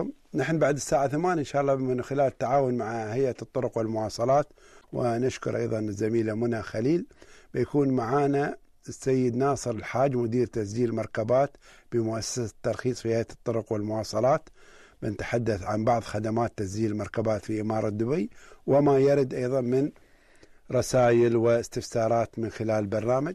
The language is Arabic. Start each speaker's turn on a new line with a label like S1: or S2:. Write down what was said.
S1: معكم نحن بعد الساعة ثمان إن شاء الله من خلال التعاون مع هيئة الطرق والمواصلات ونشكر أيضا الزميلة منى خليل بيكون معانا السيد ناصر الحاج مدير تسجيل مركبات بمؤسسة الترخيص في هيئة الطرق والمواصلات بنتحدث عن بعض خدمات تسجيل المركبات في إمارة دبي وما يرد أيضا من رسائل واستفسارات من خلال البرنامج